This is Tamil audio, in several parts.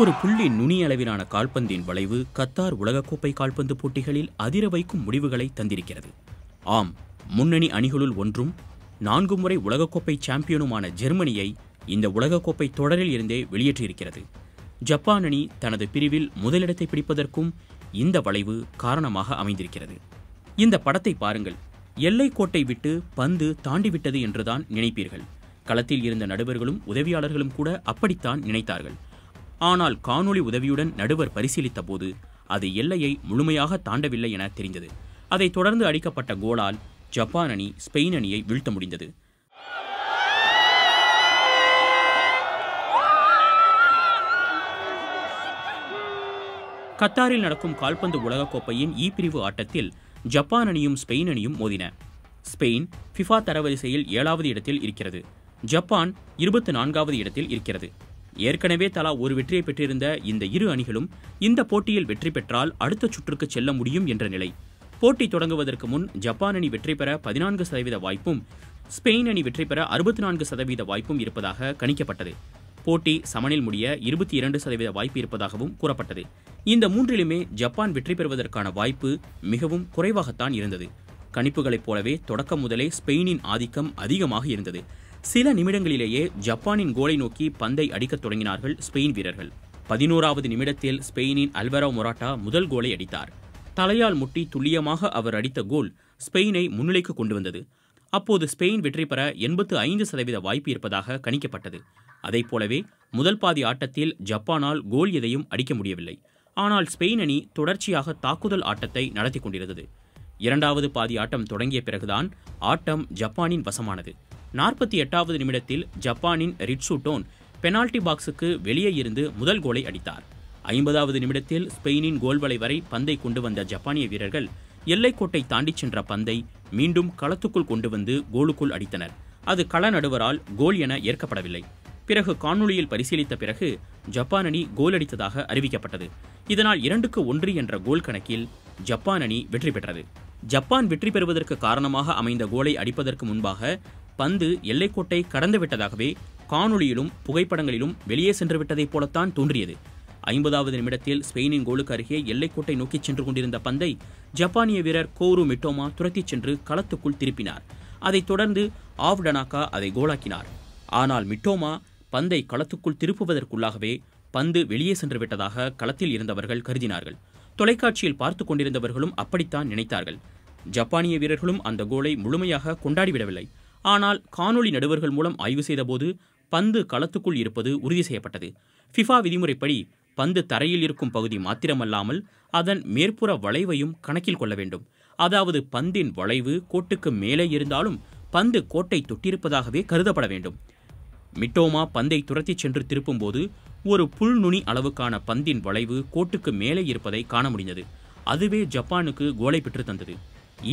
ஒரு புள்ளி நுனியளவிலான கால்பந்தின் வளைவு கத்தார் உலகக்கோப்பை கால்பந்து போட்டிகளில் அதிர வைக்கும் முடிவுகளை தந்திருக்கிறது ஆம் முன்னணி அணிகளுள் ஒன்றும் நான்கு முறை உலகக்கோப்பை சாம்பியனுமான ஜெர்மனியை இந்த உலகக்கோப்பை தொடரில் இருந்தே வெளியேற்றியிருக்கிறது ஜப்பான் அணி தனது பிரிவில் முதலிடத்தை பிடிப்பதற்கும் இந்த வளைவு காரணமாக அமைந்திருக்கிறது இந்த படத்தை பாருங்கள் எல்லைக்கோட்டை விட்டு பந்து தாண்டிவிட்டது என்றுதான் நினைப்பீர்கள் களத்தில் இருந்த நடுவர்களும் உதவியாளர்களும் கூட அப்படித்தான் நினைத்தார்கள் ஆனால் காணொளி உதவியுடன் நடுவர் பரிசீலித்த போது அது எல்லையை முழுமையாக தாண்டவில்லை என தெரிந்தது அதைத் தொடர்ந்து அடிக்கப்பட்ட கோலால் ஜப்பான் அணி ஸ்பெயின் அணியை வீழ்த்த முடிந்தது கத்தாரில் நடக்கும் கால்பந்து உலகக்கோப்பையின் ஈ பிரிவு ஆட்டத்தில் ஜப்பான் அணியும் ஸ்பெயின் அணியும் மோதின ஸ்பெயின் ஃபிஃபா தரவரிசையில் ஏழாவது இடத்தில் இருக்கிறது ஜப்பான் இருபத்தி நான்காவது இடத்தில் இருக்கிறது ஏற்கனவே தலா ஒரு வெற்றியை பெற்றிருந்த இந்த இரு அணிகளும் இந்த போட்டியில் வெற்றி பெற்றால் அடுத்த சுற்றுக்கு செல்ல முடியும் என்ற நிலை போட்டி தொடங்குவதற்கு முன் ஜப்பான் அணி வெற்றி பெற பதினான்கு சதவீத வாய்ப்பும் ஸ்பெயின் அணி வெற்றி பெற அறுபத்தி நான்கு சதவீத வாய்ப்பும் இருப்பதாக கணிக்கப்பட்டது போட்டி சமனில் முடிய இருபத்தி இரண்டு சதவீத வாய்ப்பு இருப்பதாகவும் கூறப்பட்டது இந்த மூன்றிலுமே ஜப்பான் வெற்றி பெறுவதற்கான வாய்ப்பு மிகவும் குறைவாகத்தான் இருந்தது கணிப்புகளைப் போலவே தொடக்கம் முதலே ஸ்பெயினின் ஆதிக்கம் அதிகமாக இருந்தது சில நிமிடங்களிலேயே ஜப்பானின் கோலை நோக்கி பந்தை அடிக்கத் தொடங்கினார்கள் ஸ்பெயின் வீரர்கள் பதினோராவது நிமிடத்தில் ஸ்பெயினின் அல்வரோ மொராட்டா முதல் கோலை அடித்தார் தலையால் முட்டி துல்லியமாக அவர் அடித்த கோல் ஸ்பெயினை முன்னிலைக்கு கொண்டு வந்தது அப்போது ஸ்பெயின் வெற்றி பெற எண்பத்து ஐந்து சதவீத வாய்ப்பு இருப்பதாக கணிக்கப்பட்டது அதைப் போலவே முதல் பாதி ஆட்டத்தில் ஜப்பானால் கோல் எதையும் அடிக்க முடியவில்லை ஆனால் ஸ்பெயின் அணி தொடர்ச்சியாக தாக்குதல் ஆட்டத்தை நடத்தி கொண்டிருந்தது இரண்டாவது பாதி ஆட்டம் தொடங்கிய பிறகுதான் ஆட்டம் ஜப்பானின் வசமானது நாற்பத்தி எட்டாவது நிமிடத்தில் ஜப்பானின் ரிட்ஸுடோன் பெனால்டி பாக்ஸுக்கு வெளியே இருந்து முதல் கோலை அடித்தார் ஐம்பதாவது நிமிடத்தில் ஸ்பெயினின் கோல் வலை வரை பந்தை கொண்டு வந்த ஜப்பானிய வீரர்கள் எல்லைக்கோட்டை தாண்டிச் சென்ற பந்தை மீண்டும் களத்துக்குள் கொண்டு வந்து கோலுக்குள் அடித்தனர் அது கள நடுவரால் கோல் என ஏற்கப்படவில்லை பிறகு காணொளியில் பரிசீலித்த பிறகு ஜப்பான் அணி கோல் அடித்ததாக அறிவிக்கப்பட்டது இதனால் இரண்டுக்கு ஒன்று என்ற கோல் கணக்கில் ஜப்பான் அணி வெற்றி பெற்றது ஜப்பான் வெற்றி பெறுவதற்கு காரணமாக அமைந்த கோலை அடிப்பதற்கு முன்பாக பந்து எல்லைக்கோட்டை கடந்து விட்டதாகவே காணொளியிலும் புகைப்படங்களிலும் வெளியே சென்று விட்டதைப் போலத்தான் தோன்றியது ஐம்பதாவது நிமிடத்தில் ஸ்பெயினின் கோலுக்கு அருகே எல்லைக்கோட்டை நோக்கி சென்று கொண்டிருந்த பந்தை ஜப்பானிய வீரர் கோரு மிட்டோமா துரத்திச் சென்று களத்துக்குள் திருப்பினார் அதைத் தொடர்ந்து ஆவ்டனாக்கா அதை கோலாக்கினார் ஆனால் மிட்டோமா பந்தை களத்துக்குள் திருப்புவதற்குள்ளாகவே பந்து வெளியே சென்று விட்டதாக களத்தில் இருந்தவர்கள் கருதினார்கள் தொலைக்காட்சியில் பார்த்து கொண்டிருந்தவர்களும் அப்படித்தான் நினைத்தார்கள் ஜப்பானிய வீரர்களும் அந்த கோலை முழுமையாக கொண்டாடிவிடவில்லை ஆனால் காணொலி நடுவர்கள் மூலம் ஆய்வு செய்தபோது பந்து களத்துக்குள் இருப்பது உறுதி செய்யப்பட்டது ஃபிஃபா விதிமுறைப்படி பந்து தரையில் இருக்கும் பகுதி மாத்திரமல்லாமல் அதன் மேற்புற வளைவையும் கணக்கில் கொள்ள வேண்டும் அதாவது பந்தின் வளைவு கோட்டுக்கு மேலே இருந்தாலும் பந்து கோட்டை தொட்டிருப்பதாகவே கருதப்பட வேண்டும் மிட்டோமா பந்தை துரத்திச் சென்று திருப்பும்போது ஒரு புல் நுனி அளவுக்கான பந்தின் வளைவு கோட்டுக்கு மேலே இருப்பதை காண முடிந்தது அதுவே ஜப்பானுக்கு கோலை பெற்று தந்தது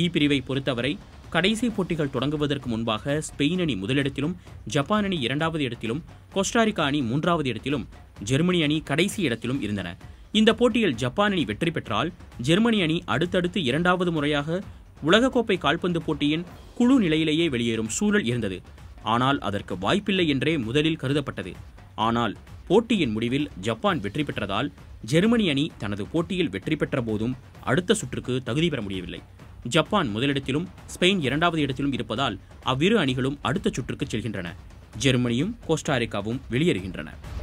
இ பிரிவை பொறுத்தவரை கடைசி போட்டிகள் தொடங்குவதற்கு முன்பாக ஸ்பெயின் அணி முதலிடத்திலும் ஜப்பான் அணி இரண்டாவது இடத்திலும் கோஸ்டாரிக்கா அணி மூன்றாவது இடத்திலும் ஜெர்மனி அணி கடைசி இடத்திலும் இருந்தன இந்த போட்டியில் ஜப்பான் அணி வெற்றி பெற்றால் ஜெர்மனி அணி அடுத்தடுத்து இரண்டாவது முறையாக உலகக்கோப்பை கால்பந்து போட்டியின் குழு நிலையிலேயே வெளியேறும் சூழல் இருந்தது ஆனால் அதற்கு வாய்ப்பில்லை என்றே முதலில் கருதப்பட்டது ஆனால் போட்டியின் முடிவில் ஜப்பான் வெற்றி பெற்றதால் ஜெர்மனி அணி தனது போட்டியில் வெற்றி பெற்ற போதும் அடுத்த சுற்றுக்கு தகுதி பெற முடியவில்லை ஜப்பான் முதலிடத்திலும் ஸ்பெயின் இரண்டாவது இடத்திலும் இருப்பதால் அவ்விரு அணிகளும் அடுத்த சுற்றுக்கு செல்கின்றன ஜெர்மனியும் கோஸ்டாரிக்காவும் வெளியேறுகின்றன